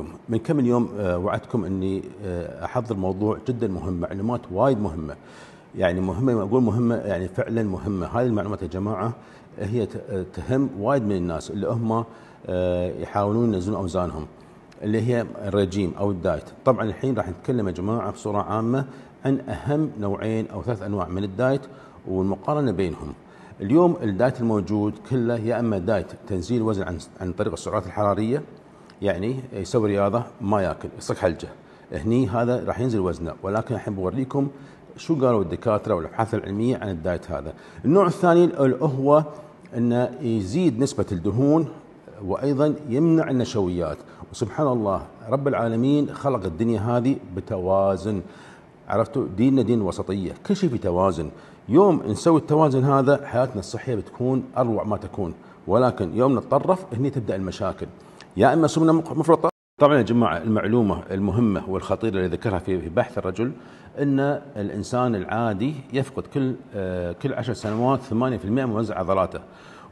عليكم من كم يوم آه، وعدتكم اني آه، احضر موضوع جدا مهم معلومات وايد مهمه يعني مهمه اقول مهمه يعني فعلا مهمه هذه المعلومات يا جماعه هي تهم وايد من الناس اللي هم آه، يحاولون ينزلون اوزانهم اللي هي الرجيم او الدايت طبعا الحين راح نتكلم يا جماعه بصوره عامه عن اهم نوعين او ثلاث انواع من الدايت والمقارنه بينهم اليوم الدايت الموجود كله يا اما دايت تنزيل وزن عن طريق السعرات الحراريه يعني يسوي رياضه ما ياكل يصك حلجه هني هذا راح ينزل وزنه ولكن الحين بوريكم شو قالوا الدكاتره والابحاث العلميه عن الدايت هذا النوع الثاني هو انه يزيد نسبه الدهون وايضا يمنع النشويات وسبحان الله رب العالمين خلق الدنيا هذه بتوازن عرفتوا ديننا دين وسطيه كل شيء في توازن يوم نسوي التوازن هذا حياتنا الصحيه بتكون اروع ما تكون ولكن يوم نتطرف هني تبدا المشاكل يا اما سمنه مفرطه طبعا يا جماعه المعلومه المهمه والخطيره اللي ذكرها في بحث الرجل ان الانسان العادي يفقد كل آه، كل 10 سنوات 8% من وزع عضلاته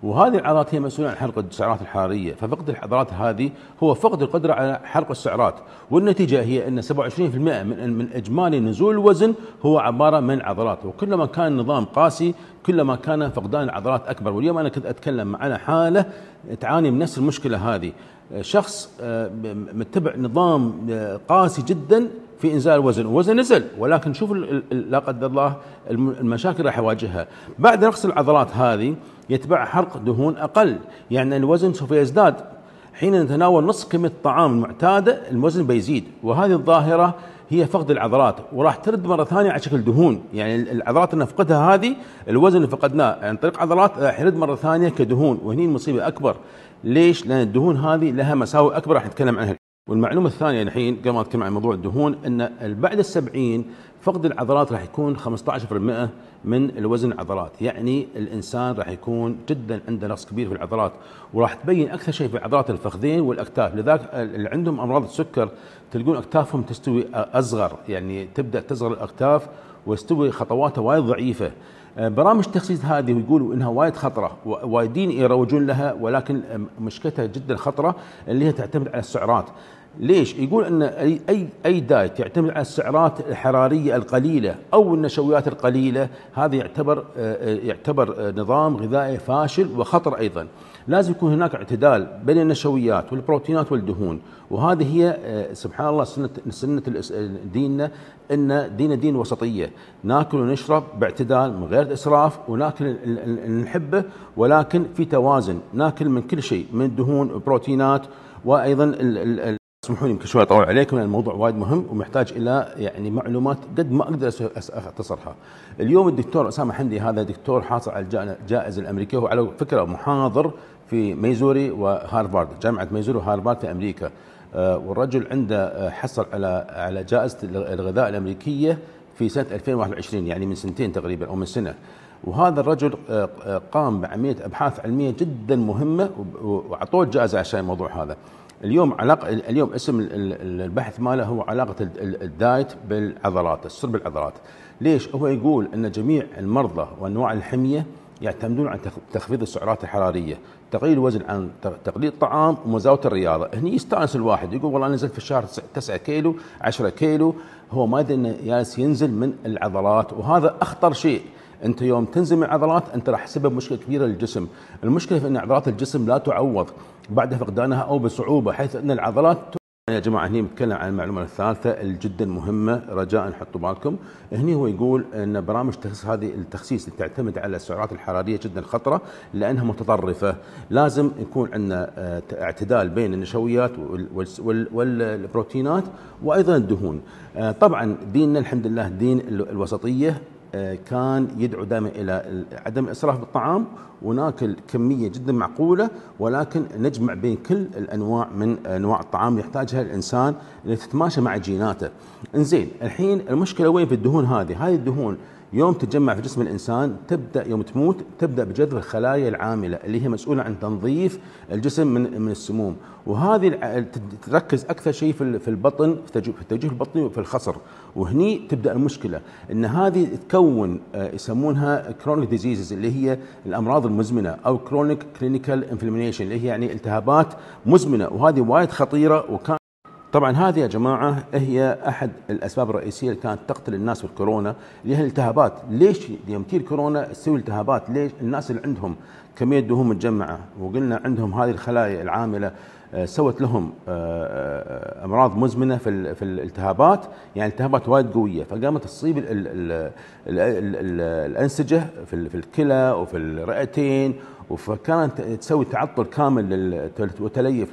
وهذه العضلات هي مسؤوله عن حرق السعرات الحراريه، ففقد العضلات هذه هو فقد القدره على حرق السعرات، والنتيجه هي ان 27% من من اجمالي نزول الوزن هو عباره من عضلات، وكلما كان النظام قاسي كلما كان فقدان العضلات اكبر، واليوم انا كنت اتكلم على حاله تعاني من نفس المشكله هذه، شخص آه، متبع نظام آه، قاسي جدا في انزال الوزن والوزن نزل ولكن شوف لا قدر الله المشاكل راح يواجهها بعد نقص العضلات هذه يتبع حرق دهون اقل يعني الوزن سوف يزداد حين نتناول نصف كميه الطعام المعتاده الوزن بيزيد وهذه الظاهره هي فقد العضلات وراح ترد مره ثانيه على شكل دهون يعني العضلات اللي نفقدها هذه الوزن اللي فقدناه عن يعني طريق عضلات راح يرد مره ثانيه كدهون وهني المصيبه اكبر ليش؟ لان الدهون هذه لها مساوئ اكبر راح نتكلم عنها والمعلومة الثانية الحين قبل ما أتكلم عن موضوع الدهون أن بعد السبعين فقد العضلات راح يكون 15% من الوزن العضلات يعني الإنسان راح يكون جدا عنده نقص كبير في العضلات وراح تبين أكثر شيء في عضلات الفخذين والأكتاف لذلك اللي عندهم أمراض السكر تلقون أكتافهم تستوي أصغر يعني تبدأ تصغر الأكتاف واستوي خطواته وايد ضعيفه آه، برامج التخسيس هذه ويقولوا انها وايد خطره وايدين يروجون لها ولكن مشكلتها جدا خطره اللي هي تعتمد على السعرات ليش؟ يقول ان اي اي دايت يعتمد على السعرات الحراريه القليله او النشويات القليله هذا يعتبر آه، آه، يعتبر آه، نظام غذائي فاشل وخطر ايضا. لازم يكون هناك اعتدال بين النشويات والبروتينات والدهون وهذه هي سبحان الله سنه سنه ديننا ان ديننا دين وسطيه، ناكل ونشرب باعتدال من غير اسراف وناكل اللي نحبه ولكن في توازن، ناكل من كل شيء من الدهون والبروتينات وايضا اسمحوا لي يمكن شوي اطول عليكم لان الموضوع وايد مهم ومحتاج الى يعني معلومات قد ما اقدر اختصرها. اليوم الدكتور اسامه حمدي هذا دكتور حاصل على الجائزه الامريكيه وعلى فكره محاضر في ميزوري وهارفارد جامعه ميزوري وهارفارد في امريكا. آه، والرجل عنده آه، حصل على على جائزه الغذاء الامريكيه في سنه 2021 يعني من سنتين تقريبا او من سنه. وهذا الرجل آه، قام بعمليه ابحاث علميه جدا مهمه واعطوه الجائزه عشان الموضوع هذا. اليوم علاقه اليوم اسم البحث ماله هو علاقه الدايت بالعضلات السر بالعضلات ليش هو يقول ان جميع المرضى وانواع الحميه يعتمدون على تخفيض السعرات الحراريه تقليل الوزن عن تقليل الطعام ومزاوله الرياضه هني يستانس الواحد يقول والله نزلت في الشهر 9 كيلو 10 كيلو هو ما يدري انه جالس ينزل من العضلات وهذا اخطر شيء انت يوم تنزم العضلات انت راح تسبب مشكله كبيره للجسم المشكله في ان عضلات الجسم لا تعوض بعد فقدانها او بصعوبه حيث ان العضلات يا جماعة هني بتكلم عن المعلومة الثالثة الجدا مهمة رجاء حطوا بالكم هني هو يقول أن برامج تخصيص هذه التخسيس اللي تعتمد على السعرات الحرارية جدا خطرة لأنها متطرفة لازم يكون عندنا آه، اعتدال بين النشويات والبروتينات وأيضا الدهون آه، طبعا ديننا الحمد لله دين الوسطية كان يدعو دائما الى عدم الاسراف بالطعام وناكل كميه جدا معقوله ولكن نجمع بين كل الانواع من انواع الطعام اللي يحتاجها الانسان اللي تتماشى مع جيناته. انزين الحين المشكله وين في الدهون هذه؟ هذه الدهون يوم تتجمع في جسم الانسان تبدا يوم تموت تبدا بجذب الخلايا العامله اللي هي مسؤوله عن تنظيف الجسم من من السموم وهذه تركز اكثر شيء في البطن في التوجيه البطني وفي الخصر وهني تبدا المشكله ان هذه تكون آه، يسمونها كرونيك ديزيزز اللي هي الامراض المزمنه او كرونيك كلينيكال انفلاميشن اللي هي يعني التهابات مزمنه وهذه وايد خطيره وكان طبعا هذه يا جماعه هي احد الاسباب الرئيسيه اللي كانت تقتل الناس بالكورونا اللي هي الالتهابات، ليش يوم تجي الكورونا تسوي التهابات؟ ليش؟ الناس اللي عندهم كميه دهون متجمعه وقلنا عندهم هذه الخلايا العامله آه، سوت لهم آه، آه، امراض مزمنه في في الالتهابات يعني التهابات وايد قويه فقامت تصيب الانسجه في الكلى وفي الرئتين فكانت تسوي تعطل كامل وتليف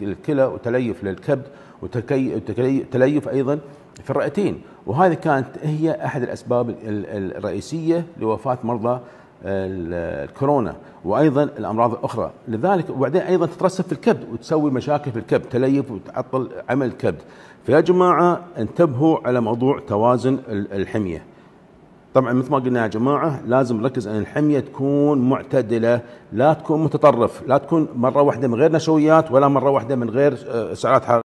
للكلى وتليف للكبد وتليف ايضا في الرئتين وهذه كانت هي احد الاسباب الرئيسيه لوفاه مرضى الكورونا وايضا الامراض الاخرى لذلك وبعدين ايضا تترسب في الكبد وتسوي مشاكل في الكبد تليف وتعطل عمل الكبد فيا جماعه انتبهوا على موضوع توازن الحميه طبعا مثل ما قلنا يا جماعه لازم نركز ان الحميه تكون معتدله لا تكون متطرف لا تكون مره واحده من غير نشويات ولا مره واحده من غير آه، سعرات حراريه